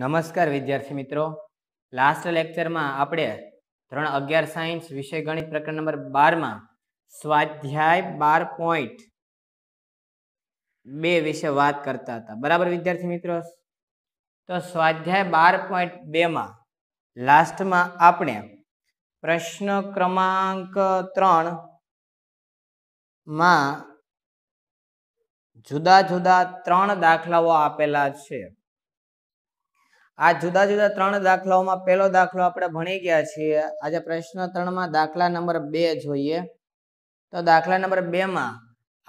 નમસ્કાર વિદ્યાર્થી મિત્રો લાસ્ટ લેક્ચરમાં આપણે ધોરણ અગિયાર સાયન્સ વિષય ગણિત પ્રકરણ નંબર બારમાં સ્વાધ્યાય બાર પોઈન્ટ બે વિશે વાત કરતા હતા બરાબર વિદ્યાર્થી મિત્રો તો સ્વાધ્યાય બાર પોઈન્ટ બેમાં લાસ્ટમાં આપણે પ્રશ્ન ક્રમાંક ત્રણ માં જુદા જુદા ત્રણ દાખલાઓ આપેલા છે આ જુદા જુદા ત્રણ દાખલાઓમાં પહેલો દાખલો આપણે ભણી ગયા છીએ આજે પ્રશ્ન ત્રણમાં દાખલા નંબર બે જોઈએ તો દાખલા નંબર બેમાં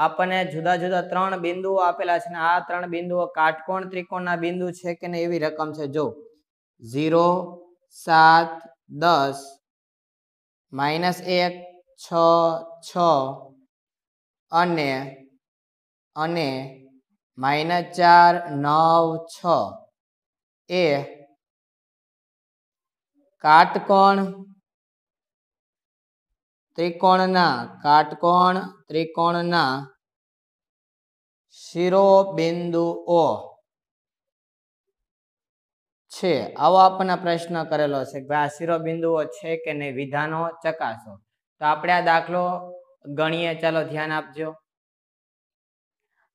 આપણને જુદા જુદા ત્રણ બિંદુઓ આપેલા છે ને આ ત્રણ બિંદુઓ કાટકોણ ત્રિકોણના બિંદુ છે કે નહીં એવી રકમ છે જો ઝીરો સાત દસ માઇનસ એક છ છ અને અને માઇનસ ચાર નવ છ એ કાટકોણ ત્રિકોણના કાટકોણ ત્રિકોણના શિરોબિંદુઓ છે આવો આપણને પ્રશ્ન કરેલો છે કે આ શિરોબિંદુઓ છે કે નહીં વિધાનો ચકાસો તો આપણે આ દાખલો ગણીએ ચાલો ધ્યાન આપજો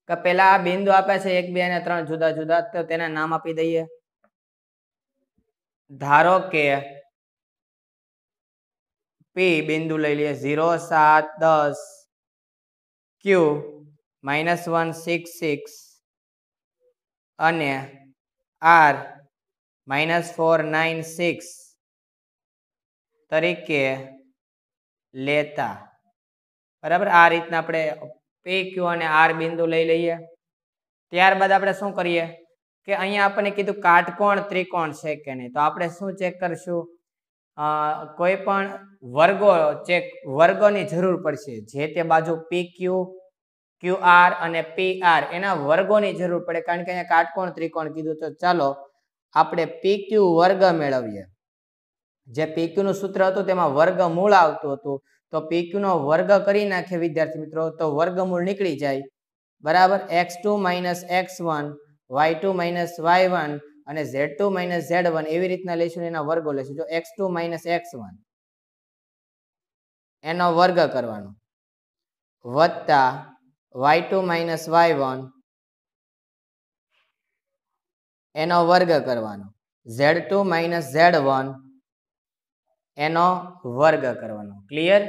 કે પેલા આ બિંદુ આપે છે એક બે અને ત્રણ જુદા જુદા તો તેના નામ આપી દઈએ ધારો કે પી બિંદુ લઈ લઈએ ઝીરો સાત દસ Q minus one six six અને R minus four nine six તરીકે લેતા બરાબર આ રીતના આપણે પી ક્યુ અને આર બિંદુ લઈ લઈએ ત્યારબાદ આપણે શું કરીએ કે અહીંયા આપણને કીધું કાટકોણ ત્રિકોણ છે કે નહીં તો આપણે શું ચેક કરશું કોઈ પણ વર્ગો ચેક વર્ગોની જરૂર પડશે જે તે બાજુ પી ક્યુ ક્યુ આર અને પી આર એના વર્ગોની જરૂર પડે કારણ કે અહીંયા કાટકોણ ત્રિકોણ કીધું તો ચાલો આપણે પી ક્યુ વર્ગ મેળવીએ જે પી ક્યુનું સૂત્ર હતું તેમાં વર્ગ મૂળ આવતું હતું તો પી ક્યુનો વર્ગ કરી નાખે વિદ્યાર્થી મિત્રો તો વર્ગ મૂળ નીકળી જાય બરાબર X two minus X one Y two minus Y one અને Z two minus Z one એવી રીતના લઈશું એના વર્ગો લઈશું જો X two minus X one એનો વર્ગ કરવાનો વત્તા Y two minus Y one એનો વર્ગ કરવાનો Z two minus Z one એનો વર્ગ કરવાનો ક્લિયર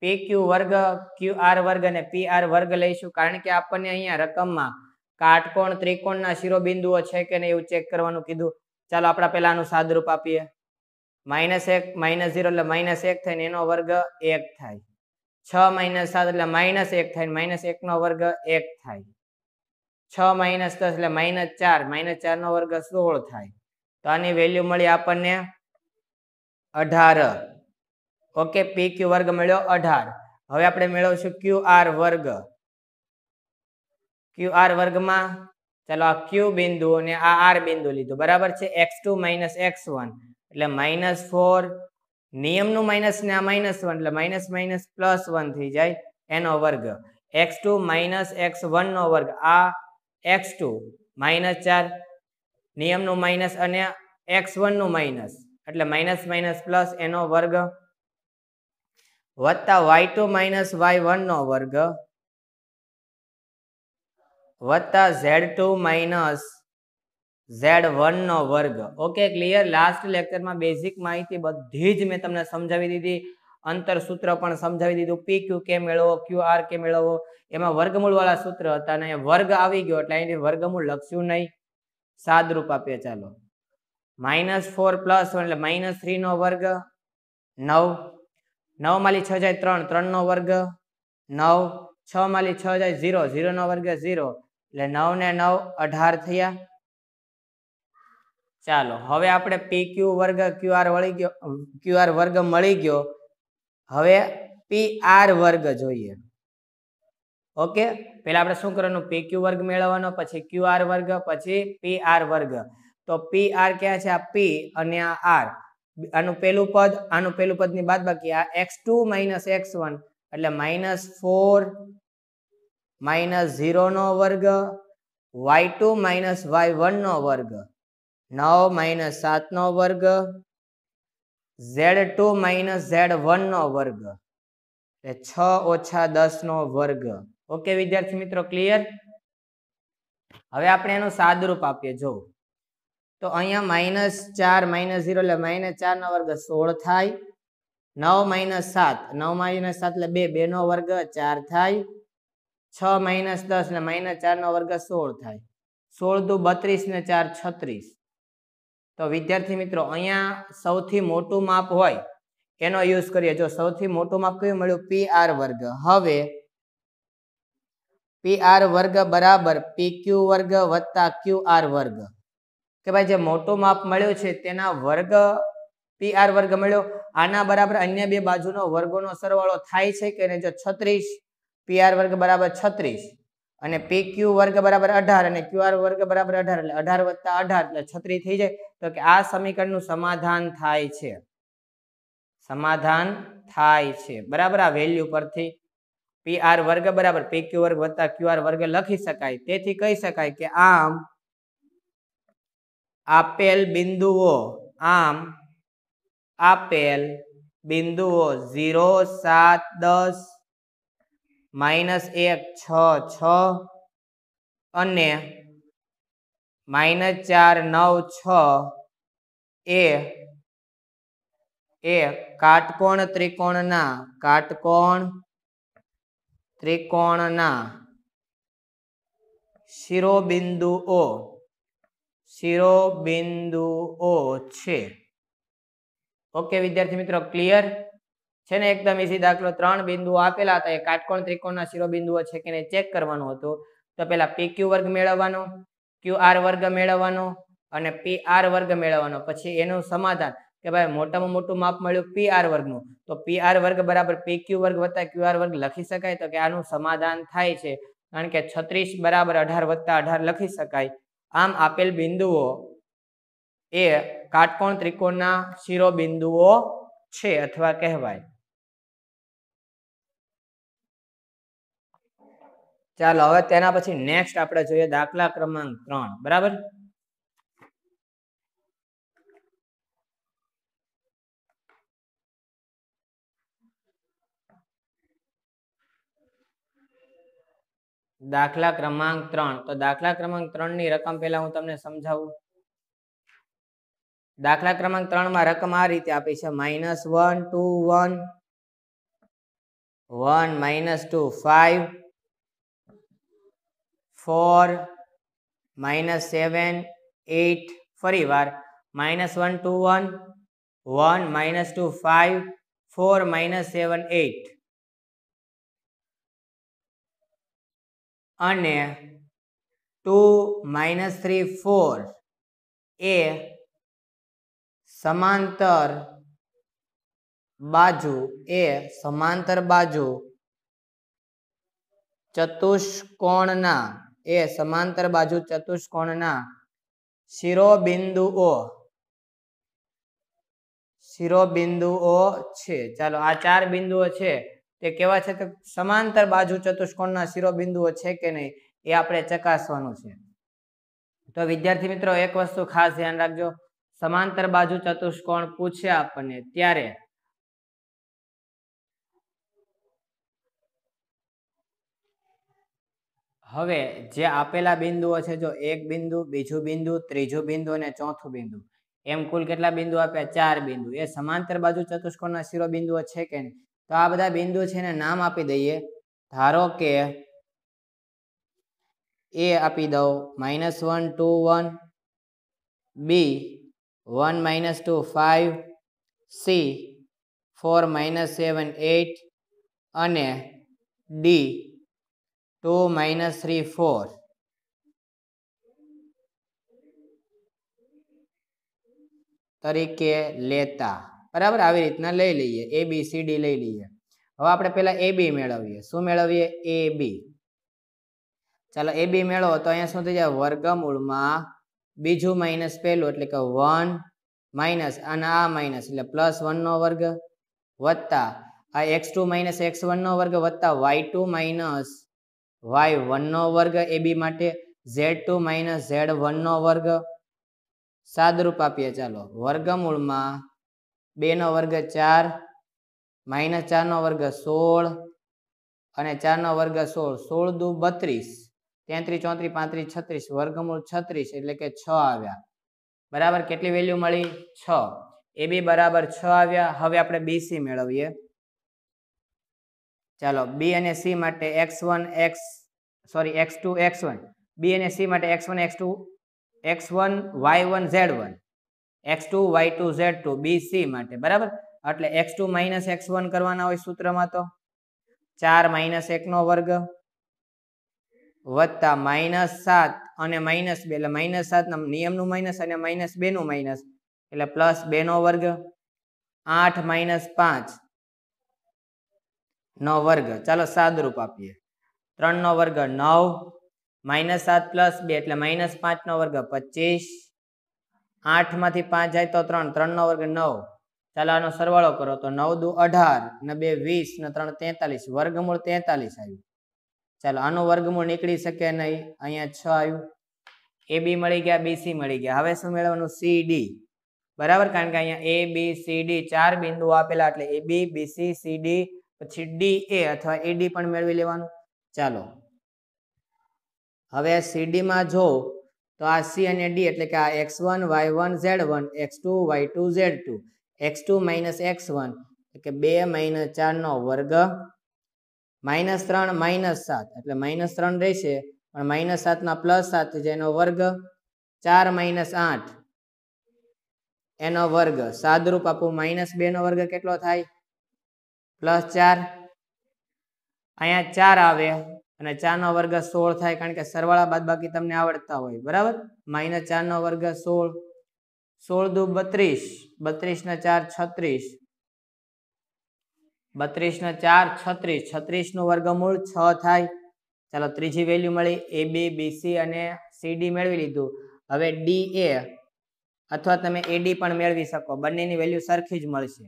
પી ક્યુ વર્ગ ક્યુ આર વર્ગ અને પી આર વર્ગ લઈશું કારણ કે આપણને અહીંયા રકમમાં કાટકોણ ત્રિકોણના શિરોબિંદુઓ છે કે નહીં એવું ચેક કરવાનું કીધું ચાલો આપણા પહેલા આનું સાદરૂપ આપીએ માઇનસ એક માઇનસ ઝીરો એટલે માઇનસ એક થાય ને એનો વર્ગ એક થાય છ માઇનસ સાત એટલે માઇનસ એક થાય માઇનસ એકનો વર્ગ એક થાય છ માઇનસ દસ એટલે માઇનસ ચાર માઇનસ ચારનો વર્ગ સોળ થાય તો આની વેલ્યુ મળી આપણને અઢાર ઓકે પી ક્યુ વર્ગ મળ્યો અઢાર હવે આપણે મેળવશું ક્યુ વર્ગ ક્યુ વર્ગમાં ચલો આ ક્યુ બિંદુ અને આ આર બિંદુ લીધું બરાબર છે X two minus X one એટલે માઇનસ ફોર નિયમનું માઇનસ ને આ માઇનસ વન એટલે માઇનસ માઇનસ પ્લસ વન થઈ જાય એનો વર્ગ એક્સ ટુ માઇનસ એક્સ વનનો વર્ગ આ એક્સ ટુ માઇનસ ચાર નિયમનું માઇનસ અને એક્સ વનનું માઇનસ એટલે માઇનસ માઇનસ પ્લસ એનો વર્ગ વત્તા વાય ટુ માઇનસ વાય વનનો વર્ગ વત્તા ઝેડ ટુ માઇનસ ઝેડ વનનો વર્ગ ઓકે ક્લિયર લાસ્ટ લેક્ચરમાં બેઝિક માહિતી બધી જ મેં તમને સમજાવી દીધી અંતર સૂત્ર પણ સમજાવી દીધું પી ક્યુ કે મેળવો ક્યુ આર કે મેળવો એમાં વર્ગમૂળવાળા સૂત્ર હતા અને વર્ગ આવી ગયો એટલે અહીં વર્ગમૂળ લખ્યું નહીં સાદરૂપ આપીએ ચાલો માઇનસ ફોર પ્લસ એટલે માઇનસ થ્રીનો વર્ગ નવ નવ માલી છ જાય ત્રણ ત્રણનો વર્ગ નવ છ માલી છ જાય ઝીરો ઝીરોનો વર્ગ ઝીરો એટલે નવ ને નવ અઢાર થયા ચાલો હવે આપણે પી ક્યુ વર્ગ ક્યુઆર વળી ગયો ક્યુઆર વર્ગ મળી ગયો હવે પી આર વર્ગ જોઈએ ઓકે પેલા આપણે શું કરવાનું પી ક્યુ વર્ગ મેળવવાનો પછી ક્યુ આર વર્ગ પછી પી આર વર્ગ તો પી આર ક્યાં છે આ પી અને આ આર આનું પેલું પદ આનું પેલું પદની બાદ બાકી આ X two minus X one એટલે માઇનસ ફોર માઇનસ ઝીરોનો વર્ગ વાય ટુ માઇનસ વાય વનનો વર્ગ નવ માઇનસ સાતનો વર્ગ ઝેડ ટુ માઇનસ ઝેડ વનનો વર્ગ એટલે છ ઓછા દસનો વર્ગ ઓકે વિદ્યાર્થી મિત્રો ક્લિયર હવે આપણે એનું સાદરૂપ આપીએ જો તો અહીંયા માઇનસ ચાર માઇનસ ઝીરો એટલે માઇનસ ચારનો વર્ગ સોળ થાય નવ માઇનસ સાત નવ માઇનસ સાત એટલે બે બેનો વર્ગ ચાર થાય છ માઇનસ દસ ને માઇનસ ચારનો વર્ગ સોળ થાય સોળ દુ બત્રીસ ને ચાર છત્રીસ તો વિદ્યાર્થી મિત્રો અહીંયા સૌથી મોટું માપ હોય એનો યુઝ કરીએ જો સૌથી મોટું માપ કયું મળ્યું પી આર વર્ગ હવે પી આર વર્ગ બરાબર પી ક્યુ વર્ગ વત્તા ક્યુ આર વર્ગ કે ભાઈ જે મોટું માપ મળ્યું છે તેના વર્ગ પી આર વર્ગ મળ્યો આના બરાબર અન્ય બે બાજુનો વર્ગોનો સરવાળો થાય છે કે જો છત્રીસ પી આર વર્ગ બરાબર છત્રીસ અને પી ક્યુ વર્ગ બરાબર અઢાર અને ક્યુ આર વર્ગ બરાબર અઢાર એટલે અઢાર વત્તા અઢાર એટલે છત્રીસ થઈ જાય તો કે આ સમીકરણનું સમાધાન થાય છે સમાધાન થાય છે બરાબર આ વેલ્યુ પરથી પી આર વર્ગ બરાબર પી ક્યુ વર્ગ વત્તા ક્યુ આર વર્ગ લખી શકાય તેથી કહી શકાય કે આમ આપેલ બિંદુઓ આમ આપેલ બિંદુઓ ઝીરો સાત દસ માઇનસ એક છ છ અને માઇનસ ચાર નવ છ એ એ કાટકોણ ત્રિકોણના કાટકોણ ત્રિકોણના શિરોબિંદુઓ શિરોબિંદુઓ છે ઓકે વિદ્યાર્થી મિત્રો ક્લિયર છે ને એકદમ ઈઝી દાખલો ત્રણ બિંદુઓ આપેલા હતા એ કાટકોણ ત્રિકોણના શિરોબિંદુઓ છે કે નહીં ચેક કરવાનું હતું તો પહેલા પી ક્યુ વર્ગ મેળવવાનો ક્યુ આર વર્ગ મેળવવાનો અને પી આર વર્ગ મેળવવાનો પછી એનું સમાધાન કે ભાઈ મોટામાં મોટું માપ મળ્યું પી આર વર્ગનું તો પી આર વર્ગ બરાબર પી ક્યુ વર્ગ વત્તા ક્યુ આર વર્ગ લખી શકાય તો કે આનું સમાધાન થાય છે કારણ કે છત્રીસ બરાબર અઢાર વત્તા અઢાર લખી શકાય આમ આપેલ બિંદુઓ એ કાટકોણ ત્રિકોણના શિરોબિંદુઓ છે અથવા કહેવાય ચાલો હવે તેના પછી નેક્સ્ટ આપણે જોઈએ દાખલા ક્રમાંક ત્રણ બરાબર દાખલા ક્રમાંક ત્રણ તો દાખલા ક્રમાંક ત્રણ ની રકમ પહેલા હું તમને સમજાવું દાખલા ક્રમાંક ત્રણ માં રકમ આ રીતે આપી છે minus one two one one minus two five four minus seven eight ફરી વાર minus one two one one minus two five four minus seven eight અને ટુ માઇનસ થ્રી ફોર એ સમાંતર બાજુ એ સમાંતર બાજુ ચતુષ્કોણના એ સમાંતર બાજુ ચતુષ્કોણના શિરોબિંદુઓ શિરોબિંદુઓ છે ચાલો આ ચાર બિંદુઓ છે તે કેવા છે કે સમાંતર બાજુ ચતુષ્કોણના શિરોબિંદુઓ છે કે નહીં એ આપણે ચકાસવાનું છે તો વિદ્યાર્થી મિત્રો એક વસ્તુ ખાસ ધ્યાન રાખજો સમાંતર બાજુ ચતુષ્કોણ પૂછે આપણને ત્યારે હવે જે આપેલા બિંદુઓ છે જો એક બિંદુ બીજું બિંદુ ત્રીજું બિંદુ અને ચોથું બિંદુ એમ કુલ કેટલા બિંદુ આપ્યા ચાર બિંદુ એ સમાંતર બાજુ ચતુષ્કોણના શિરોબિંદુઓ છે કે નહીં તો આ બધા બિંદુ છે એને નામ આપી દઈએ ધારો કે એ આપી દઉં minus one two one B one minus two five C four minus seven eight અને D two minus three four તરીકે લેતા બરાબર આવી રીતના લઈ લઈએ એ બી સી ડી લઈ લઈએ હવે આપણે પહેલા એ બી મેળવીએ શું મેળવીએ એ બી ચાલો એ બી મેળવો તો અહીંયા શું થઈ જાય વર્ગમૂળમાં બીજું માઇનસ પહેલું એટલે કે વન માઇનસ અને આ માઇનસ એટલે પ્લસ વનનો વર્ગ વત્તા આ એક્સ ટુ માઇનસ એક્સ વનનો વર્ગ વત્તા વાય ટુ માઇનસ વાય વનનો વર્ગ એ બી માટે ઝેડ ટુ માઇનસ ઝેડ વનનો વર્ગ સાદરૂપ આપીએ ચાલો વર્ગમૂળમાં બેનો વર્ગ ચાર માઇનસ ચારનો વર્ગ સોળ અને ચારનો વર્ગ સોળ સોળ દુ બત્રીસ તેત્રીસ ચોત્રીસ પાંત્રીસ છત્રીસ વર્ગમૂળ છત્રીસ એટલે કે છ આવ્યા બરાબર કેટલી વેલ્યુ મળી છ એ બી બરાબર છ આવ્યા હવે આપણે બીસી મેળવીએ ચાલો બી અને સી માટે X one X sorry X two X one B અને સી માટે X one X two X one Y one Z one X two Y two Z two B C માટે બરાબર એટલે X two minus X one કરવાના હોય સૂત્રમાં તો ચાર માઇનસ એકનો વર્ગ વત્તા માઇનસ સાત અને માઇનસ બે એટલે માઇનસ સાતના નિયમનું માઇનસ અને માઇનસ બેનું માઇનસ એટલે પ્લસ બેનો વર્ગ આઠ માઇનસ પાંચ નો વર્ગ ચાલો સાદુરૂપ આપીએ ત્રણનો વર્ગ નવ માઇનસ સાત પ્લસ બે એટલે માઇનસ પાંચનો વર્ગ પચીસ આઠમાંથી પાંચ જાય તો ત્રણ ત્રણનો વર્ગ નવ ચાલો આનો સરવાળો કરો તો નવ દુ અઢાર ને બે વીસ ને ત્રણ તેતાલીસ વર્ગમૂળ તેતાલીસ આવ્યું ચાલો આનું વર્ગમૂળ નીકળી શકે નહીં અહીંયા છ આવ્યું એ બી મળી ગયા બીસી મળી ગયા હવે શું મેળવવાનું સી ડી બરાબર કારણ કે અહીંયા એ બી સી ડી ચાર બિંદુ આપેલા એટલે A B BC C D પછી ડી એ અથવા એડી પણ મેળવી લેવાનું ચાલો હવે સીડીમાં જો તો આ સી અને ડી એટલે કે આ X one Y one Z one X two Y two Z two X two minus X one એટલે કે બે માઇનસ ચારનો વર્ગ માઇનસ ત્રણ માઇનસ સાત એટલે માઇનસ ત્રણ રહેશે પણ માઇનસ સાતના પ્લસ સાત જેનો વર્ગ ચાર માઇનસ આઠ એનો વર્ગ સાદરૂપ આપું માઇનસ બેનો વર્ગ કેટલો થાય પ્લસ ચાર અહીંયા ચાર આવે અને ચારનો વર્ગ સોળ થાય કારણ કે સરવાળા બાદ બાકી તમને આવડતા હોય બરાબર માઇનસ ચારનો વર્ગ સોળ સોળ દુ બત્રીસ બત્રીસના ચાર છત્રીસ બત્રીસના ચાર છત્રીસ છત્રીસનું વર્ગમૂળ છ થાય ચાલો ત્રીજી વેલ્યુ મળી એ બી બીસી અને સીડી મેળવી લીધું હવે ડી એ અથવા તમે એડી પણ મેળવી શકો બંનેની વેલ્યુ સરખી જ મળશે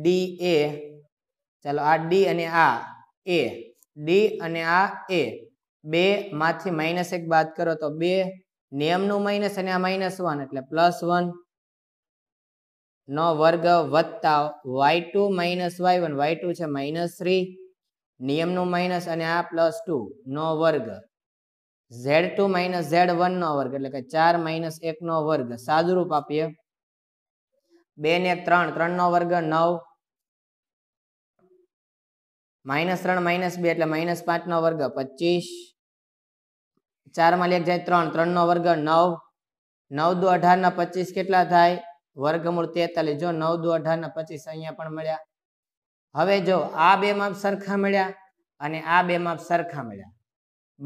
ડી એ ચાલો આ ડી અને આ એ ડી અને આ એ બે માંથી માઇનસ એક બાદ કરો તો બે નિયમનું માઇનસ અને આ માઇનસ વન એટલે પ્લસ વન નો વર્ગ વત્તા Y two minus Y one Y two છે માઇનસ થ્રી નિયમનું માઇનસ અને આ પ્લસ ટુ નો વર્ગ Z two minus Z one નો વર્ગ એટલે કે ચાર માઇનસ એક નો વર્ગ સાદુરૂપ આપીએ બે ને ત્રણ ત્રણ નો વર્ગ નવ માઇનસ ત્રણ માઇનસ બે એટલે માઇનસ પાંચનો વર્ગ પચીસ ચારમાં લેખ જાય ત્રણ ત્રણનો વર્ગ નવ નવ દો અઢારના પચીસ કેટલા થાય વર્ગમૂળ તેતાલીસ જો નવ દો અઢારના પચીસ અહીંયા પણ મળ્યા હવે જો આ બે માપ સરખા મળ્યા અને આ બે માપ સરખા મળ્યા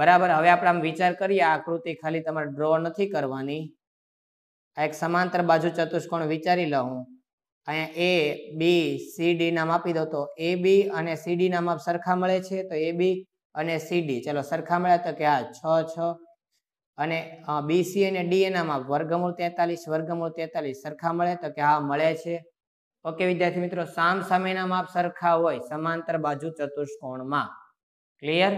બરાબર હવે આપણે આમ વિચાર કરીએ આ આકૃતિ ખાલી તમારે ડ્રો નથી કરવાની આ એક સમાંતર બાજુ ચતુષ્કોણ વિચારી લઉં હું અહીંયા એ બી સી ડી નામ આપી દો તો એ બી અને સી ડી નામ સરખા મળે છે તો એ બી અને સી ડી ચલો સરખા મળે તો કે આ છ છ અને બી સી અને ડી એના માપ વર્ગમૂળ તેતાલીસ વર્ગમૂળ તેતાલીસ સરખા મળે તો કે હા મળે છે ઓકે વિદ્યાર્થી મિત્રો સામ સામેના માપ સરખા હોય સમાંતર બાજુ ચતુષ્કોણમાં ક્લિયર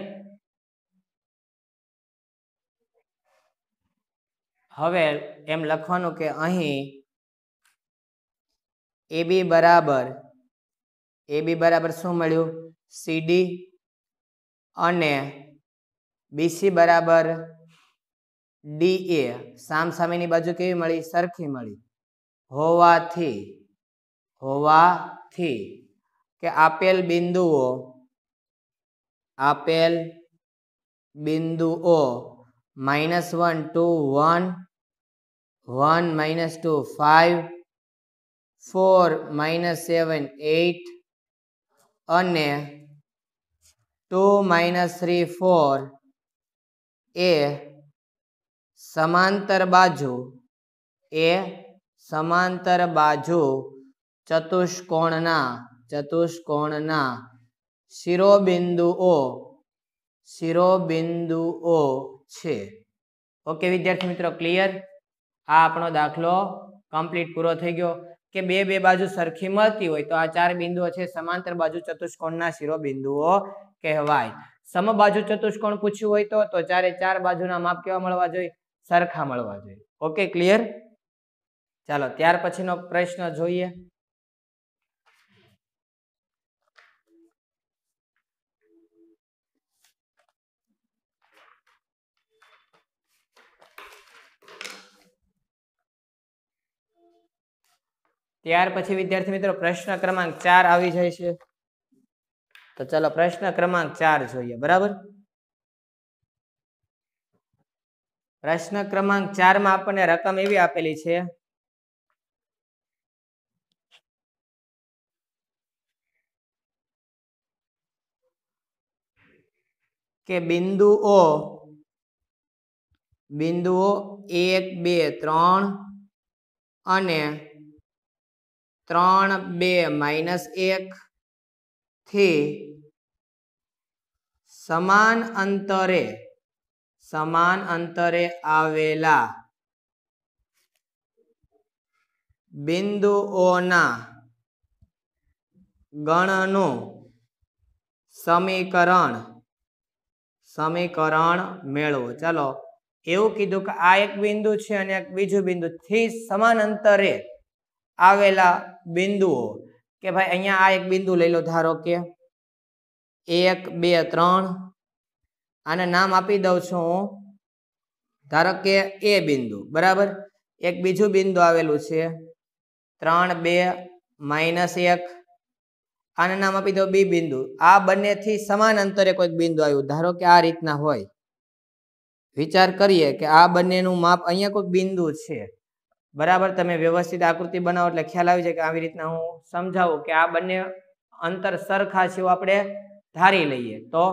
હવે એમ લખવાનું કે અહીં એ બી બરાબર એ બી બરાબર શું મળ્યું સીડી અને બીસી બરાબર ડી એ સામસામેની બાજુ કેવી મળી સરખી મળી હોવાથી હોવાથી કે આપેલ બિંદુઓ આપેલ બિંદુઓ minus one two one one minus two five four minus seven eight અને ટુ માઇનસ થ્રી ફોર એ સમાંતર બાજુ એ સમાંતર બાજુ ચતુષ્કોણના ચતુષ્કોણના શિરોબિંદુઓ શિરોબિંદુઓ છે ઓકે વિદ્યાર્થી મિત્રો ક્લિયર આ આપણો દાખલો કમ્પ્લીટ પૂરો થઈ ગયો કે બે બે બાજુ સરખી મળતી હોય તો આ ચાર બિંદુઓ છે સમાંતર બાજુ ચતુષ્કોણના શિરોબિંદુઓ કહેવાય સમબાજુ ચતુષ્કોણ પૂછ્યું હોય તો તો ચારે ચાર બાજુના માપ કેવા મળવા જોઈએ સરખા મળવા જોઈએ ઓકે ક્લિયર ચાલો ત્યાર પછીનો પ્રશ્ન જોઈએ ત્યાર પછી વિદ્યાર્થી મિત્રો પ્રશ્ન ક્રમાંક ચાર આવી જાય છે તો ચલો પ્રશ્ન ક્રમાંક ચાર જોઈએ બરાબર પ્રશ્ન ક્રમાંક ચાર માં આપણને રકમ એવી આપેલી છે કે બિંદુઓ બિંદુઓ એક બે ત્રણ અને ત્રણ બે માઇનસ એક થી સમાન અંતરે સમાન અંતરે આવેલા બિંદુઓના ગણનું સમીકરણ સમીકરણ મેળવો ચાલો એવું કીધું કે આ એક બિંદુ છે અને એક બીજું બિંદુ થી સમાન અંતરે આવેલા બિંદુઓ કે ભાઈ અહીંયા આ એક બિંદુ લઈ લો ધારો કે એક બે ત્રણ આને નામ આપી દઉં છું ધારો કે એ બિંદુ બરાબર એક બીજું બિંદુ આવેલું છે ત્રણ બે માઇનસ એક આને નામ આપી દો બી બિંદુ આ બંનેથી સમાન અંતરે કોઈક બિંદુ આવ્યું ધારો કે આ રીતના હોય વિચાર કરીએ કે આ બંનેનું માપ અહીંયા કોઈક બિંદુ છે બરાબર તમે વ્યવસ્થિત આકૃતિ બનાવો એટલે ખ્યાલ આવી જાય કે આવી રીતના હું સમજાવું કે આ બંને અંતર સરખા છે એવું આપણે ધારી લઈએ તો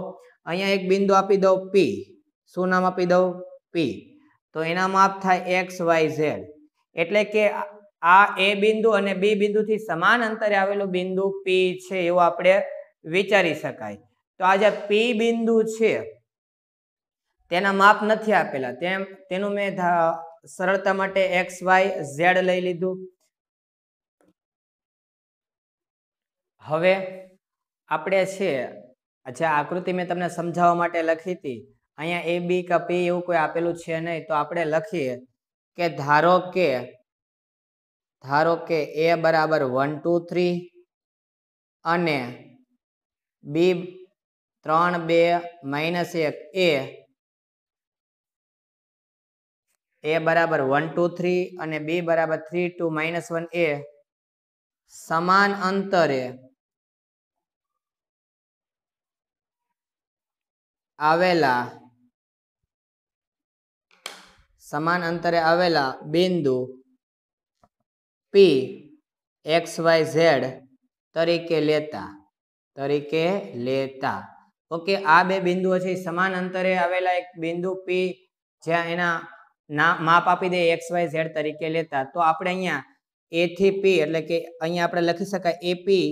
અહીંયા એક બિંદુ આપી દઉં પી શું નામ આપી દઉં પી તો એના માપ થાય એક્સ વાય ઝેડ એટલે કે આ એ બિંદુ અને બી બિંદુથી સમાન અંતરે આવેલું બિંદુ પી છે એવું આપણે વિચારી શકાય તો આ જે પી બિંદુ છે તેના માપ નથી આપેલા તેમ તેનું મેં સરળતા માટે એક્સ વાય ઝેડ લઈ લીધું હવે આપણે છે જે આકૃતિ મેં તમને સમજાવવા માટે લખી હતી અહીંયા એ બી કે પી એવું કોઈ આપેલું છે નહીં તો આપણે લખીએ કે ધારો કે ધારો કે એ બરાબર વન ટુ થ્રી અને બી ત્રણ બે માઇનસ એક એ એ બરાબર વન ટુ થ્રી અને બી બરાબર થ્રી ટુ માઇનસ વન એ સમાન અંતરે આવેલા સમાન અંતરે આવેલા બિંદુ પી એક્સ વાય ઝેડ તરીકે લેતા તરીકે લેતા ઓકે આ બે બિંદુઓ છે સમાન અંતરે આવેલા એક બિંદુ પી જ્યાં એના ના માપ આપી દે એક્સ વાય ઝેડ તરીકે લેતા તો આપણે અહીંયા એ થી પી એટલે કે અહીંયા આપણે લખી શકાય એપી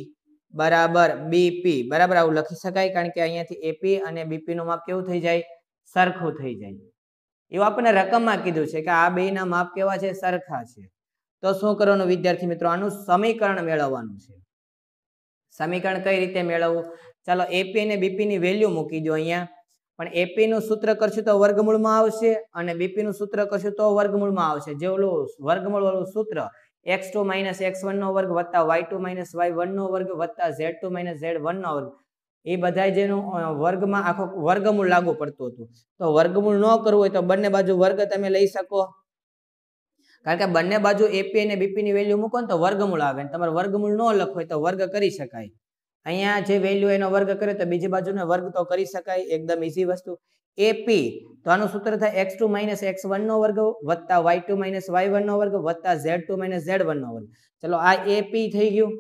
બરાબર બીપી બરાબર આવું લખી શકાય કારણ કે અહીંયાથી એપી અને બીપીનું માપ કેવું થઈ જાય સરખું થઈ જાય એવું આપણને રકમમાં કીધું છે કે આ બેના માપ કેવા છે સરખા છે તો શું કરવાનું વિદ્યાર્થી મિત્રો આનું સમીકરણ મેળવવાનું છે સમીકરણ કઈ રીતે મેળવવું ચાલો એપી અને બીપીની વેલ્યુ મૂકી દો અહીંયા પણ એપીનું સૂત્ર કરશું તો વર્ગમૂળમાં આવશે અને બીપીનું સૂત્ર કરશું તો વર્ગમૂળમાં આવશે જે ઓલું વર્ગમૂળ વાળું સૂત્ર એક્સ ટુ માઇનસ એક્સ વનનો વર્ગ વત્તા વાય ટુ માઇનસ વાય વનનો વર્ગ વત્તા ઝેડ ટુ માઇનસ ઝેડ વનનો વર્ગ એ બધા જેનું વર્ગમાં આખો વર્ગમૂળ લાગુ પડતું હતું તો વર્ગમૂળ ન કરવું હોય તો બંને બાજુ વર્ગ તમે લઈ શકો કારણ કે બંને બાજુ એપી અને બીપી ની વેલ્યુ મૂકો ને તો વર્ગમૂળ આવે તમારે વર્ગમૂળ ન લખો તો વર્ગ કરી શકાય અહીંયા જે વેલ્યુ એનો વર્ગ કર્યો તો બીજી બાજુનો વર્ગ તો કરી શકાય એકદમ ઈઝી વસ્તુ એપી તો આનું સૂત્ર થાય એક્સ ટુ માઇનસ એક્સ વનનો વર્ગ વત્તા વાય ટુ માઇનસ વાય વનનો વર્ગ વત્તા ઝેડ ટુ માઇનસ ઝેડ વનનો વર્ગ ચલો આ એપી થઈ ગયું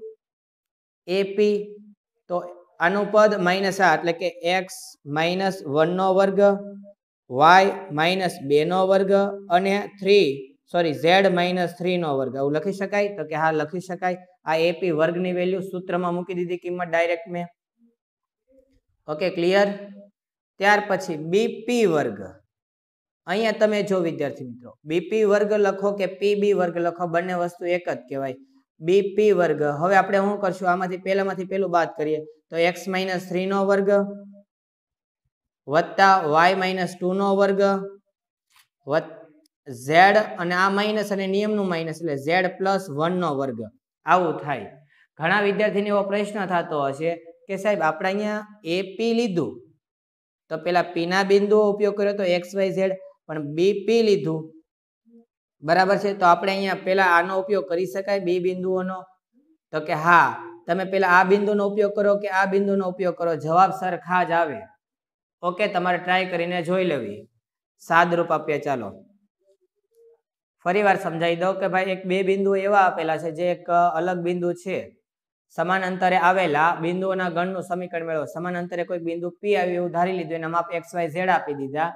એપી તો આનું પદ માઇનસ આ એટલે કે એક્સ માઇનસ વનનો વર્ગ વાય માઇનસ બેનો વર્ગ અને થ્રી સોરી ઝેડ માઇનસ થ્રીનો વર્ગ આવું લખી શકાય તો કે હા લખી શકાય આ એપી વર્ગની વેલ્યુ સૂત્રમાં મૂકી દીધી કિંમત ડાયરેક્ટ મેં ઓકે ક્લિયર ત્યાર પછી બીપી વર્ગ અહીંયા તમે જો વિદ્યાર્થી મિત્રો બીપી વર્ગ લખો કે પીબી વર્ગ લખો બંને વસ્તુ એક જ કહેવાય બીપી વર્ગ હવે આપણે શું કરશું આમાંથી પહેલામાંથી પેલું બાદ કરીએ તો એક્સ માઇનસ થ્રીનો વર્ગ વત્તા વાય માઇનસ ટુનો વર્ગ ઝેડ અને આ માઇનસ અને નિયમનું માઇનસ એટલે ઝેડ પ્લસ વનનો વર્ગ આવું થાય ઘણા વિદ્યાર્થીને એવો પ્રશ્ન થતો હશે કે સાહેબ આપણે અહીંયા એપી લીધું તો પેલા પીના બિંદુઓ ઉપયોગ કર્યો તો એક્સ વાય ઝેડ પણ બીપી લીધું બરાબર છે તો આપણે અહીંયા પેલા આનો ઉપયોગ કરી શકાય બી બિંદુઓનો તો કે હા તમે પેલા આ બિંદુનો ઉપયોગ કરો કે આ બિંદુનો ઉપયોગ કરો જવાબ સરખા જ આવે ઓકે તમારે ટ્રાય કરીને જોઈ લેવી સાદરૂપ આપીએ ચાલો ફરીવાર સમજાવી દઉં કે ભાઈ એક બે બિંદુ એવા આપેલા છે જે એક અલગ બિંદુ છે સમાન અંતરે આવેલા બિંદુઓના ગણનું સમીકરણ મેળવો સમાન અંતરે કોઈ બિંદુ પી આવ્યું એવું ધારી લીધું એના માપ એક્સ વાય ઝેડ આપી દીધા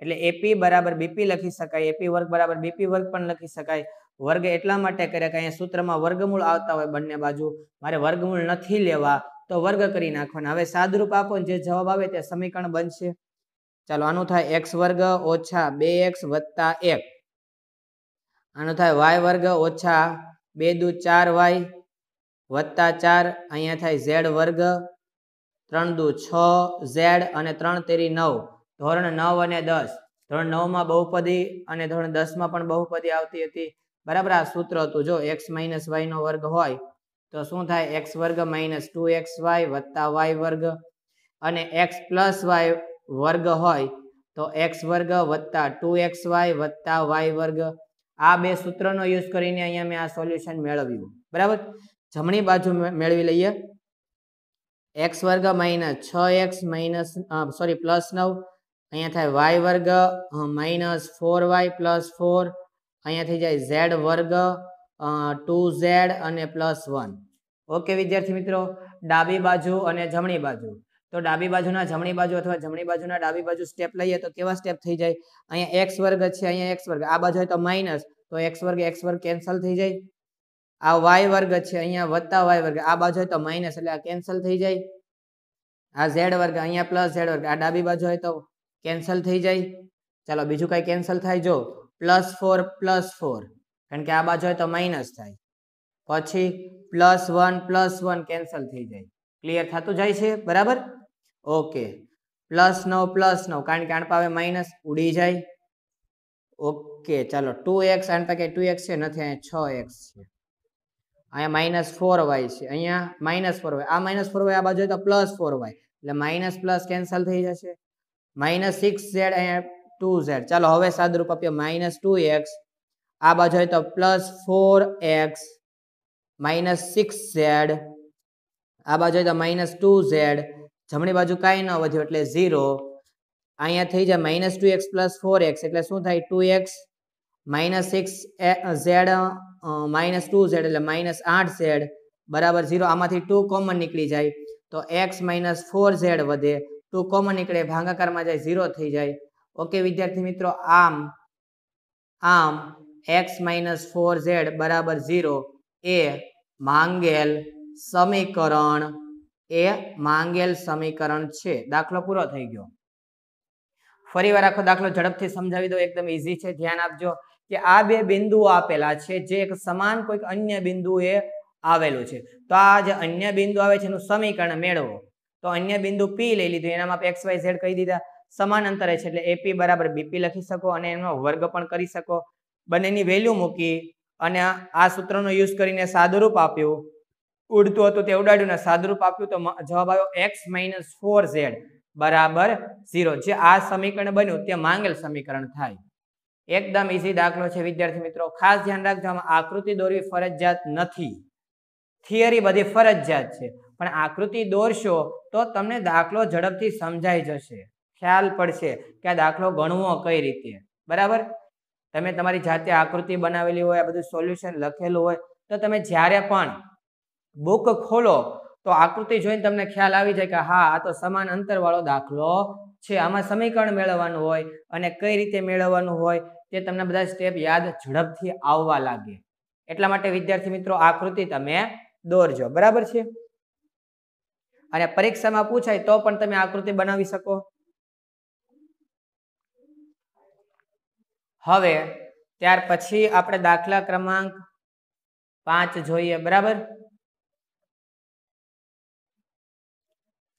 એટલે એપી બરાબર બીપી લખી શકાય એપી વર્ગ બરાબર બીપી વર્ગ પણ લખી શકાય વર્ગ એટલા માટે કરે કે અહીંયા સૂત્રમાં વર્ગમૂળ આવતા હોય બંને બાજુ મારે વર્ગમૂળ નથી લેવા તો વર્ગ કરી નાખવાના હવે સાદરૂપ આપો જે જવાબ આવે તે સમીકરણ બનશે ચાલો આનું થાય એક્સ વર્ગ ઓછા બે એક્સ વત્તા એક આનો થાય વાય વર્ગ ઓછા બે દુ ચાર વાય વત્તા ચાર અહીંયા થાય ઝેડ વર્ગ ત્રણ દુ છ ઝેડ અને ત્રણ તેરી નવ ધોરણ નવ અને દસ ધોરણ નવમાં બહુપદી અને ધોરણ દસમાં પણ બહુપદી આવતી હતી બરાબર આ સૂત્ર હતું જો એક્સ માઇનસ વાયનો વર્ગ હોય તો શું થાય એક્સ વર્ગ માઇનસ ટુ એક્સ વાય વત્તા વાય વર્ગ અને એક્સ પ્લસ વાય વર્ગ હોય તો એક્સ વર્ગ વત્તા ટુ એક્સ વાય વત્તા વાય વર્ગ આ બે સૂત્રનો યુઝ કરીને અહીંયા મેં આ સોલ્યુશન મેળવ્યું બરાબર જમણી બાજુ મેળવી લઈએ એક્સ વર્ગ માઇનસ છ એક્સ માઇનસ સોરી પ્લસ નવ અહીંયા થાય વાય વર્ગ minus four Y plus four અહીંયા થઈ જાય ઝેડ વર્ગ ટુ ઝેડ અને પ્લસ વન ઓકે વિદ્યાર્થી મિત્રો ડાબી બાજુ અને જમણી બાજુ તો ડાબી બાજુના જમણી બાજુ અથવા જમણી બાજુના ડાબી બાજુ સ્ટેપ લઈએ તો કેવા સ્ટેપ થઈ જાય અહીંયા એક્સ વર્ગ છે અહીંયા એક્સ વર્ગ આ બાજુ હોય તો માઇનસ તો એક્સ વર્ગ એક્સ વર્ગ કેન્સલ થઈ જાય આ વાય વર્ગ છે અહીંયા વધતા વાય વર્ગ આ બાજુ હોય તો માઇનસ એટલે આ કેન્સલ થઈ જાય આ ઝેડ વર્ગ અહીંયા પ્લસ ઝેડ વર્ગ આ ડાબી બાજુ હોય તો કેન્સલ થઈ જાય ચાલો બીજું કાંઈ કેન્સલ થાય જો પ્લસ ફોર પ્લસ ફોર કારણ કે આ બાજુ હોય તો માઇનસ થાય પછી plus one plus one cancel થઈ જાય ક્લિયર થતું જાય છે બરાબર ઓકે પ્લસ નવ પ્લસ નવ કારણ કે આણપા હવે માઇનસ ઉડી જાય ઓકે ચાલો ટુ એક્સ આણપા કે ટુ એક્સ છે નથી અહીંયા છ એક્સ છે અહીંયા માઇનસ ફોર વાય છે અહીંયા માઇનસ ફોર વાય આ માઇનસ ફોર વાય આ બાજુ તો પ્લસ ફોર વાય એટલે માઇનસ પ્લસ કેન્સલ થઈ જશે માઇનસ સિક્સ ઝેડ અહીંયા ટુ ઝેડ ચાલો હવે સાદરૂપ આપીએ માઇનસ ટુ એક્સ આ બાજુ હોય તો plus four x minus six z આ બાજુ હોય તો માઇનસ ટુ ઝેડ જમણી બાજુ કાંઈ ન વધ્યું એટલે ઝીરો અહીંયા થઈ જાય minus two x plus four x એટલે શું થાય two x minus six z minus two z એટલે માઇનસ આઠ ઝેડ બરાબર ઝીરો આમાંથી ટુ કોમન નીકળી જાય તો એક્સ માઇનસ ફોર ઝેડ વધે ટુ કોમન નીકળે ભાંગાકારમાં જાય ઝીરો થઈ જાય ઓકે વિદ્યાર્થી મિત્રો આમ આમ એક્સ માઇનસ ફોર ઝેડ બરાબર ઝીરો એ માંગેલ સમીકરણ એ માંગેલ સમીકરણ છે દાખલો પૂરો થઈ ગયો ફરીવાર આખો દાખલો ઝડપથી સમજાવી દો એકદમ ઈઝી છે ધ્યાન આપજો કે આ બે બિંદુઓ આપેલા છે જે એક સમાન કોઈક અન્ય બિંદુ એ આવેલું છે તો આ જે અન્ય બિંદુ આવે છે એનું સમીકરણ મેળવો તો અન્ય બિંદુ પી લઈ લીધું એનામાં આપણે એક્સ વાય ઝેડ કહી દીધા સમાન અંતરે છે એટલે એપી બરાબર બીપી લખી શકો અને એનો વર્ગ પણ કરી શકો બંનેની વેલ્યુ મૂકી અને આ સૂત્રનો યુઝ કરીને સાદુરૂપ આપ્યું ઉડતું હતું તે ઉડાડ્યું ને સાદરૂપ આપ્યું તો જવાબ આવ્યો એક્સ માઇનસ ફોર ઝેડ બરાબર ઝીરો જે આ સમીકરણ બન્યું તે માંગેલ સમીકરણ થાય એકદમ ઈઝી દાખલો છે વિદ્યાર્થી મિત્રો ખાસ ધ્યાન રાખજો આકૃતિ દોરવી ફરજિયાત નથી થિયરી બધી ફરજિયાત છે પણ આકૃતિ દોરશો તો તમને દાખલો ઝડપથી સમજાઈ જશે ખ્યાલ પડશે કે આ દાખલો ગણવો કઈ રીતે બરાબર તમે તમારી જાતે આકૃતિ બનાવેલી હોય આ બધું સોલ્યુશન લખેલું હોય તો તમે જ્યારે પણ બુક ખોલો તો આકૃતિ જોઈને તમને ખ્યાલ આવી જાય કે હા આ તો સમાન અંતરવાળો દાખલો છે આમાં સમીકરણ મેળવવાનું હોય અને કઈ રીતે મેળવવાનું હોય તે તમને બધા સ્ટેપ યાદ ઝડપથી આવવા લાગે એટલા માટે વિદ્યાર્થી મિત્રો આકૃતિ તમે દોરજો બરાબર છે અને પરીક્ષામાં પૂછાય તો પણ તમે આકૃતિ બનાવી શકો હવે ત્યાર પછી આપણે દાખલા ક્રમાંક પાંચ જોઈએ બરાબર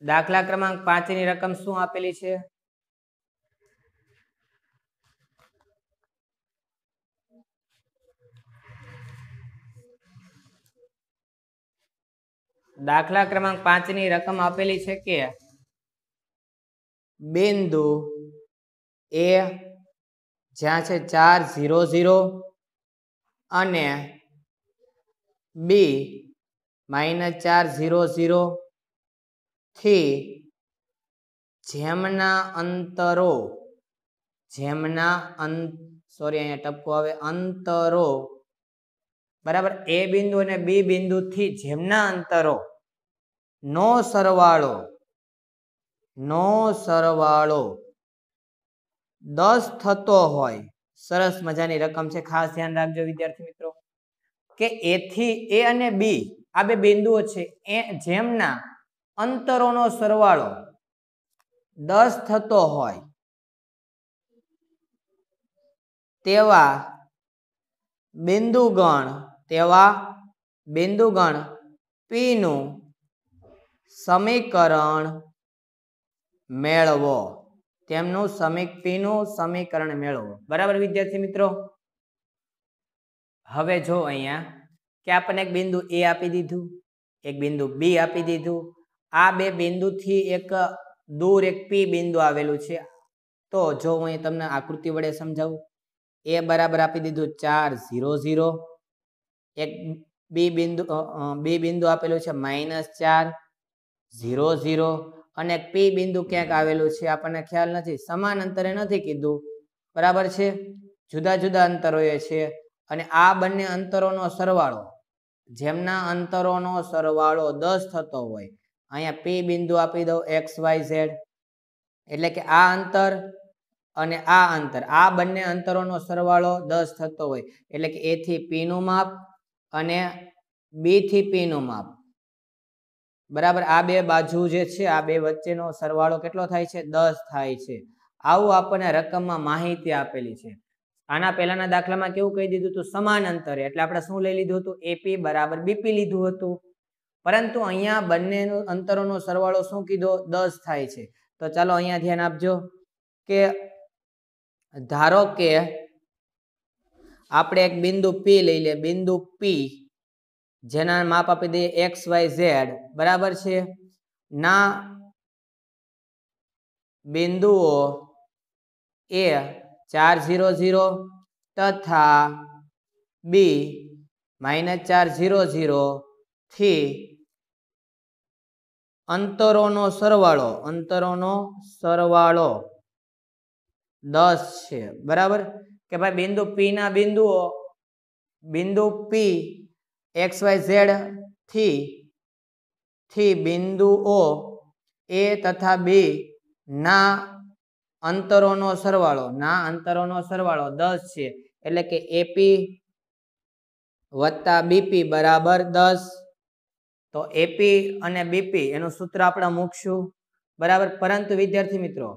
દાખલા ક્રમાંક પાંચ ની રકમ શું આપેલી છે દાખલા ક્રમાંક પાંચ ની રકમ આપેલી છે કે બિંદુ એ જ્યાં છે ચાર ઝીરો ઝીરો અને બી માઇનસ ચાર ઝીરો ઝીરો થી જેમના અંતરો જેમના અંત સોરી અહીંયા ટપકો આવે અંતરો બરાબર એ બિંદુ અને બી બિંદુથી જેમના અંતરો નો સરવાળો નો સરવાળો દસ થતો હોય સરસ મજાની રકમ છે ખાસ ધ્યાન રાખજો વિદ્યાર્થી મિત્રો કે એથી એ અને બી આ બે બિંદુઓ છે એ જેમના અંતરોનો સરવાળો દસ થતો હોય તેવા બિંદુગણ તેવા બિંદુગણ પીનું સમીકરણ મેળવો તેમનું સમીક પીનું સમીકરણ મેળવો બરાબર વિદ્યાર્થી મિત્રો હવે જો અહીંયા કે આપણને એક બિંદુ એ આપી દીધું એક બિંદુ બી આપી દીધું આ બે બિંદુથી એક દૂર એક પી બિંદુ આવેલું છે તો જો હું તમને આકૃતિ વડે સમજાવું એ બરાબર આપી દીધું ચાર ઝીરો ઝીરો એક બી બિંદુ બી બિંદુ આપેલું છે માઇનસ ચાર ઝીરો ઝીરો અને પી બિંદુ ક્યાંક આવેલું છે આપણને ખ્યાલ નથી સમાન અંતરે નથી કીધું બરાબર છે જુદા જુદા અંતરોએ છે અને આ બંને અંતરોનો સરવાળો જેમના અંતરોનો સરવાળો દસ થતો હોય અહીંયા પી બિંદુ આપી દઉં એક્સ વાય ઝેડ એટલે કે આ અંતર અને આ અંતર આ બંને અંતરોનો સરવાળો દસ થતો હોય એટલે કે એથી પીનું માપ અને બીથી પીનું માપ બરાબર આ બે બાજુ જે છે આ બે વચ્ચેનો સરવાળો કેટલો થાય છે દસ થાય છે આવું આપણને રકમમાં માહિતી આપેલી છે આના પહેલાના દાખલામાં કેવું કહી દીધું હતું સમાન અંતરે એટલે આપણે શું લઈ લીધું હતું એપી બરાબર બીપી લીધું હતું પરંતુ અહીંયા બંનેનો અંતરોનો સરવાળો શું કીધો દસ થાય છે તો ચાલો અહીંયા ધ્યાન આપજો કે ધારો કે આપણે એક બિંદુ પી લઈ લે બિંદુ પી જેના માપ આપી દઈએ એક્સ વાય ઝેડ બરાબર છે ના બિંદુઓ એ ચાર ઝીરો ઝીરો તથા બી માઇનસ ચાર ઝીરો ઝીરો થી અંતરોનો સરવાળો અંતરોનો સરવાળો દસ છે બરાબર કે ભાઈ બિંદુ પી ના બિંદુઓ બિંદુ પી એક્સ વાય ઝેડ થી થી બિંદુઓ એ તથા બી ના અંતરોનો સરવાળો ના અંતરોનો સરવાળો દસ છે એટલે કે એપી વત્તા બીપી બરાબર દસ તો એપી અને બીપી એનું સૂત્ર આપણે મૂકશું બરાબર પરંતુ વિદ્યાર્થી મિત્રો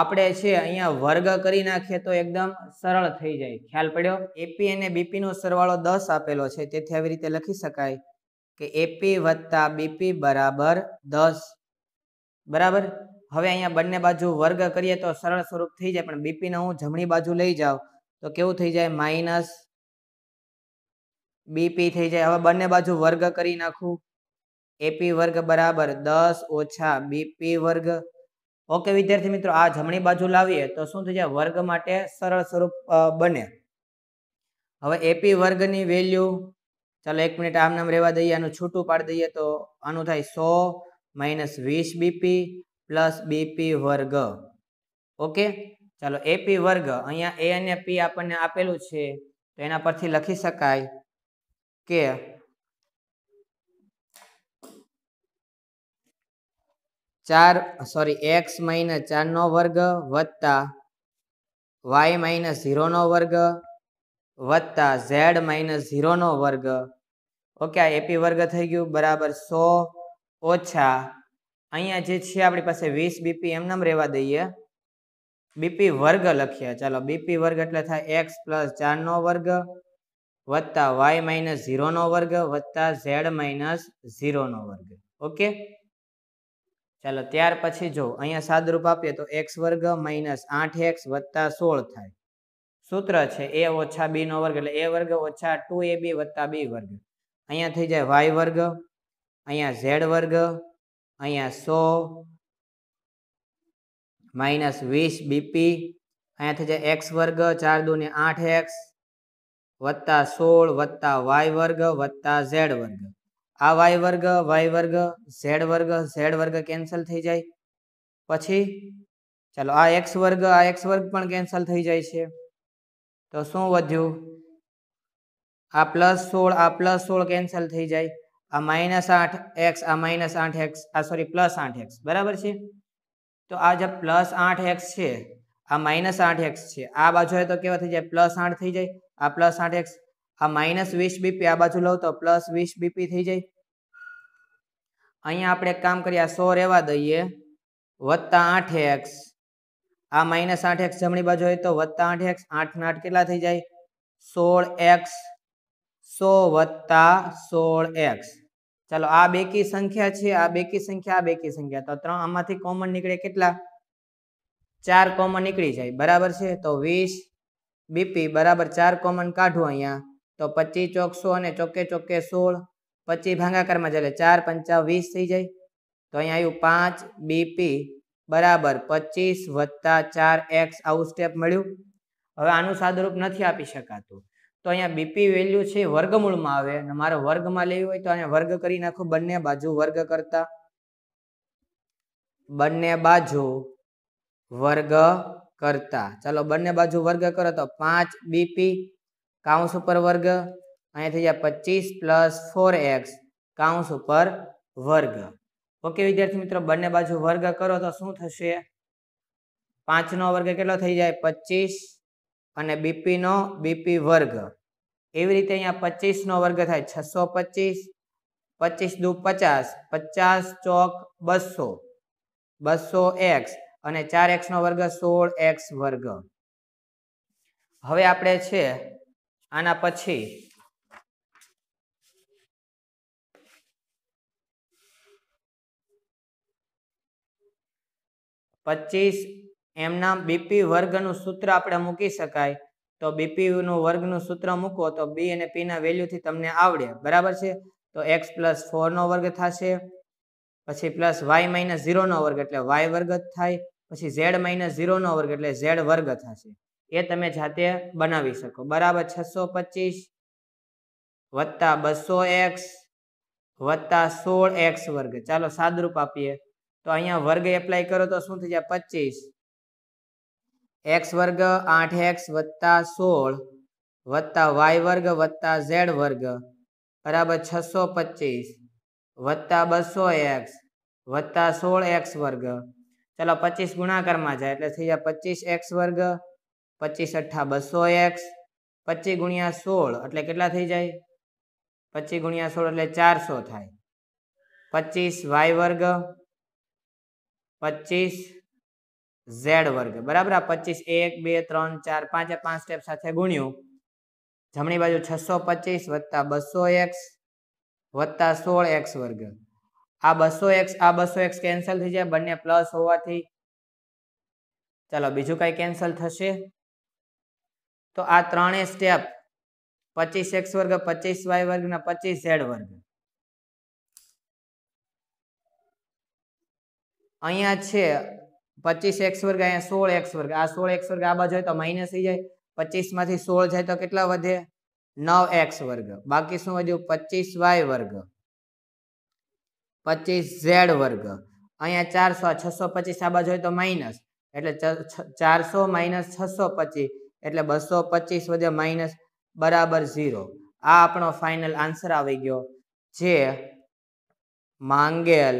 આપણે છે અહીંયા વર્ગ કરી નાખીએ તો એકદમ સરળ થઈ જાય ખ્યાલ પડ્યો એપી અને બીપીનો સરવાળો દસ આપેલો છે તેથી આવી રીતે લખી શકાય કે એપી વત્તા બીપી બરાબર દસ બરાબર હવે અહીંયા બંને બાજુ વર્ગ કરીએ તો સરળ સ્વરૂપ થઈ જાય પણ બીપીને હું જમણી બાજુ લઈ જાઉં તો કેવું થઈ જાય માઇનસ બીપી થઈ જાય હવે બંને બાજુ વર્ગ કરી નાખું એપી વર્ગ બરાબર દસ ઓછા બીપી વર્ગ ઓકે વિદ્યાર્થી મિત્રો આ જમણી બાજુ લાવીએ તો શું થઈ જાય વર્ગ માટે સરળ સ્વરૂપ બને હવે એપી વર્ગની વેલ્યુ ચાલો એક મિનિટ આમ નામ રહેવા દઈએ આનું છૂટું પાડી દઈએ તો આનું થાય સો માઇનસ વીસ બીપી પ્લસ બીપી વર્ગ ઓકે ચાલો એપી વર્ગ અહીંયા એ અને પી આપણને આપેલું છે તો એના પરથી લખી શકાય કે ચાર સોરી એક્સ માઇનસ ચારનો વર્ગ વત્તા વાય માઇનસ ઝીરોનો વર્ગ વત્તા ઝેડ માઇનસ ઝીરોનો વર્ગ ઓકે આ એપી વર્ગ થઈ ગયું બરાબર સો ઓછા અહીંયા જે છે આપણી પાસે વીસ બીપી એમનેમ રહેવા દઈએ બીપી વર્ગ લખીએ ચાલો બીપી વર્ગ એટલે થાય એક્સ પ્લસ ચારનો વર્ગ વત્તા વાય માઇનસ ઝીરોનો વર્ગ વત્તા ઝેડ માઇનસ ઝીરોનો વર્ગ ઓકે ચાલો ત્યાર પછી જો અહીંયા સાદરૂપ આપીએ તો એક્સ વર્ગ માઇનસ આઠ એક્સ વત્તા સોળ થાય સૂત્ર છે એ ઓછા બી નો વર્ગ એટલે એ વર્ગ ઓછા ટુ એ બી વત્તા બી વર્ગ અહીંયા થઈ જાય વાય વર્ગ અહીંયા ઝેડ વર્ગ અહીંયા સો માઇનસ વીસ બીપી અહીંયા થઈ જાય એક્સ વર્ગ ચાર દુ ને આઠ એક્સ વત્તા સોળ વત્તા વાય વર્ગ વત્તા ઝેડ વર્ગ આ વાય વર્ગ વાય વર્ગ ઝેડ વર્ગ ઝેડ વર્ગ કેન્સલ થઈ જાય પછી ચાલો આ એક્સ વર્ગ આ એક્સ વર્ગ પણ કેન્સલ થઈ જાય છે તો શું વધ્યું આ પ્લસ સોળ આ પ્લસ સોળ કેન્સલ થઈ જાય આ માઇનસ આઠ એક્સ આ માઇનસ આઠ એક્સ આ સોરી પ્લસ આઠ એક્સ બરાબર છે તો આ જે પ્લસ આઠ એક્સ છે આ માઇનસ આઠ એક્સ છે આ બાજુએ તો કેવા થઈ જાય પ્લસ આઠ થઈ જાય આ પ્લસ આઠ એક્સ આ માઇનસ વીસ બીપી આ બાજુ લઉં તો પ્લસ વીસ બીપી થઈ જાય અહીંયા આપણે એક કામ કરીએ આ સો રહેવા દઈએ વત્તા આઠ એક્સ આ માઇનસ આઠ એક્સ જમણી બાજુ હોય તો વત્તા આઠ એક્સ આઠ આઠ કેટલા થઈ જાય સોળ એક્સ સો વત્તા સોળ એક્સ ચાલો આ બેકી સંખ્યા છે આ બેકી સંખ્યા આ બેકી સંખ્યા તો ત્રણ આમાંથી કોમન નીકળે કેટલા ચાર કોમન નીકળી જાય બરાબર છે તો વીસ બીપી બરાબર ચાર કોમન કાઢો અહીંયા તો પચીસ ચોકસો અને ચોકે ચોકે સોળ પચીસ ભાંગાકારમાં જાય એટલે ચાર પંચા વીસ થઈ જાય તો અહીંયા આવ્યું પાંચ બીપી બરાબર પચીસ વત્તા ચાર એક્સ આવું સ્ટેપ મળ્યું હવે આનું સાદુરૂપ નથી આપી શકાતું તો અહીંયા બીપી વેલ્યુ છે વર્ગમૂળમાં આવે અને મારે વર્ગમાં લેવી હોય તો અહીંયા વર્ગ કરી નાખું બંને બાજુ વર્ગ કરતા બંને બાજુ વર્ગ કરતા ચાલો બંને બાજુ વર્ગ કરો તો પાંચ બીપી કાઉન્સ ઉપર વર્ગ અહીંયા થઈ જાય પચીસ પ્લસ ફોર એક્સ કાઉન્સ ઉપર વર્ગ ઓકે વિદ્યાર્થી મિત્રો બંને બાજુ વર્ગ કરો તો શું થશે પાંચનો વર્ગ કેટલો થઈ જાય પચીસ અને બીપીનો બીપી વર્ગ એવી રીતે અહીંયા પચીસનો વર્ગ થાય છસો પચીસ પચીસ દુ પચાસ પચાસ ચોક બસો બસો એક્સ અને ચાર એક્સનો વર્ગ સોળ એક્સ વર્ગ હવે આપણે છે આના પછી પચીસ એમના બીપી વર્ગનું સૂત્ર આપણે મૂકી શકાય તો બીપી નું વર્ગનું સૂત્ર મૂકો તો બી અને પી ના વેલ્યુથી તમને આવડે બરાબર છે તો એક્સ પ્લસ ફોરનો વર્ગ થશે પછી પ્લસ વાય માઇનસ ઝીરોનો વર્ગ એટલે વાય વર્ગ જ થાય પછી ઝેડ માઇનસ ઝીરોનો વર્ગ એટલે ઝેડ વર્ગ થશે એ તમે જાતે બનાવી શકો બરાબર છસો પચીસ વત્તા બસો એક્સ વત્તા સોળ એક્સ વર્ગ ચાલો સાદરૂપ આપીએ તો અહીંયા વર્ગ એપ્લાય કરો તો શું થઈ જાય પચીસ એક્સ વર્ગ આઠ એક્સ વત્તા સોળ વત્તા વાય વર્ગ વત્તા ઝેડ વર્ગ બરાબર છસો પચીસ વત્તા બસો એક્સ વત્તા સોળ એક્સ વર્ગ ચાલો પચીસ ગુણાકારમાં જાય એટલે થઈ જાય પચીસ એક્સ વર્ગ પચીસ અઠ્ઠા બસો એક્સ પચીસ ગુણ્યા સોળ એટલે કેટલા થઈ જાય પચીસ ગુણ્યા સોળ એટલે ચારસો થાય પચીસ વાય વર્ગ પચીસ ઝેડ વર્ગ બરાબર આ પચીસ એક બે ત્રણ ચાર પાંચે પાંચ સ્ટેપ સાથે ગુણ્યું જમણી બાજુ છસો પચીસ વત્તા બસો એક્સ વત્તા સોળ એક્સ વર્ગ આ બસો એક્સ આ બસો એક્સ કેન્સલ થઈ જાય બંને પ્લસ હોવાથી ચાલો બીજું કાંઈ કેન્સલ થશે તો આ ત્રણે સ્ટેપ પચીસ એક્સ વર્ગ પચીસ વાય વર્ગ ને પચીસ ઝેડ વર્ગ અહીંયા છે પચીસ એક્સ વર્ગ અહીંયા સોળ એક્સ વર્ગ આ સોળ એક્સ વર્ગ આ બાજુ હોય તો માઇનસ થઈ જાય પચીસ માંથી સોળ જાય તો કેટલા વધે નવ એક્સ વર્ગ બાકી શું વધ્યું પચીસ વાય વર્ગ પચીસ ઝેડ વર્ગ અહીંયા ચારસો છસો પચીસ આ બાજુ હોય તો માઇનસ એટલે ચારસો માઇનસ છસો પચીસ એટલે બસો પચીસ વધે માઇનસ બરાબર ઝીરો આ આપણો ફાઇનલ આન્સર આવી ગયો જે માંગેલ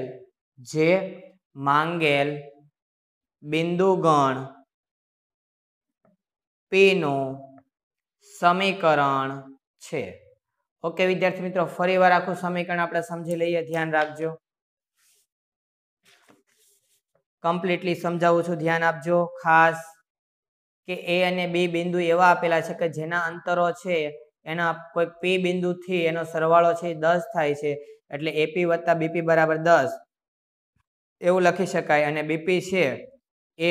જે માંગેલ બિંદુગણ પીનું સમીકરણ છે ઓકે વિદ્યાર્થી મિત્રો ફરી વાર આખું સમીકરણ આપણે સમજી લઈએ ધ્યાન રાખજો કમ્પ્લીટલી સમજાવું છું ધ્યાન આપજો ખાસ કે એ અને બી બિંદુ એવા આપેલા છે કે જેના અંતરો છે એના કોઈ પી બિંદુથી એનો સરવાળો છે દસ થાય છે એટલે એપી વત્તા બીપી બરાબર દસ એવું લખી શકાય અને બીપી છે એ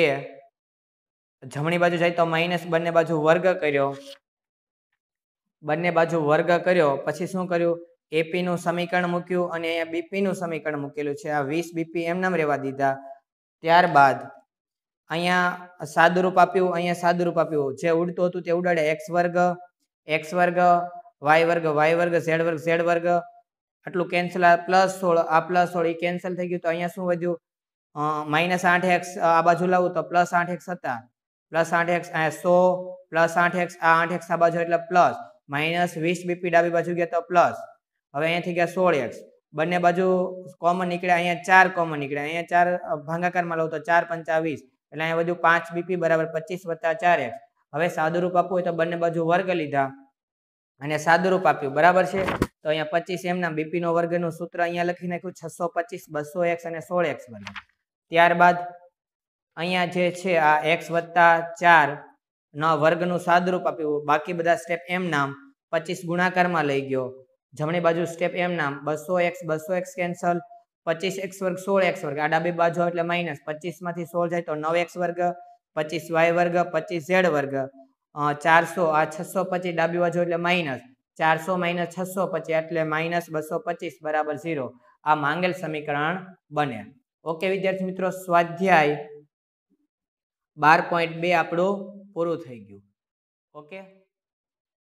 જમણી બાજુ જાય તો માઇનસ બંને બાજુ વર્ગ કર્યો બંને બાજુ વર્ગ કર્યો પછી શું કર્યું એપીનું સમીકરણ મૂક્યું અને અહીંયા બીપીનું સમીકરણ મૂકેલું છે આ વીસ બીપી એમ નામ રહેવા દીધા ત્યારબાદ અહીંયા સાદુરૂપ આપ્યું અહીંયા સાદુરૂપ આપ્યું જે ઉડતું હતું તે ઉડાડે એક્સ વર્ગ એક્સ વર્ગ વાય વર્ગ વાય વર્ગ ઝેડ વર્ગ ઝેડ વર્ગ આટલું કેન્સલ આ પ્લસ સોળ આ પ્લસ સોળ એ કેન્સલ થઈ ગયું તો અહીંયા શું વધ્યું માઇનસ આઠ એક્સ આ બાજુ લાવું તો પ્લસ આઠ એક્સ હતા પ્લસ આઠ એક્સ સો પ્લસ આઠ એક્સ આ આઠ એક્સ આ બાજુ એટલે પ્લસ માઇનસ વીસ બીપી ડાબી બાજુ ગયા તો પ્લસ હવે અહીંયાથી ગયા સોળ એક્સ બંને બાજુ કોમન નીકળ્યા અહીંયા ચાર કોમન નીકળ્યા અહીંયા ચાર ભાંગાકારમાં લઉં તો ચાર પંચાવીસ એટલે અહીંયા બધું પાંચ બીપી બરાબર પચીસ વત્તા ચાર એક્સ હવે સાદુરૂપ આપવું હોય તો બંને બાજુ વર્ગ લીધા અને સાદુરૂપ આપ્યું બરાબર છે તો અહીંયા પચીસ એમના બીપીનો વર્ગનું સૂત્ર અહીંયા લખી નાખ્યું છસો પચીસ બસો એક્સ અને સોળ એક્સ બને ત્યારબાદ અહીંયા જે છે આ એક્સ વત્તા ચાર નો વર્ગનું સાદુરૂપ આપ્યું બાકી બધા સ્ટેપ એમ નામ પચીસ ગુણાકારમાં લઈ ગયો જમણી બાજુ સ્ટેપ એમ નામ બસો એક્સ બસો એક્સ કેન્સલ પચીસ એક્સ વર્ગ સોળ એક્સ વર્ગ આ ડાબી બાજુ એટલે માઇનસ પચીસમાંથી સોળ જાય તો નવ એક્સ વર્ગ પચીસ વાય વર્ગ પચીસ ઝેડ વર્ગ ચારસો આ છસો પચીસ ડાબી બાજુ એટલે માઇનસ ચારસો માઇનસ છસો પચીસ એટલે માઇનસ બસો પચીસ બરાબર ઝીરો આ માંગેલ સમીકરણ બને ઓકે વિદ્યાર્થી મિત્રો સ્વાધ્યાય બાર પોઈન્ટ બે આપણું પૂરું થઈ ગયું ઓકે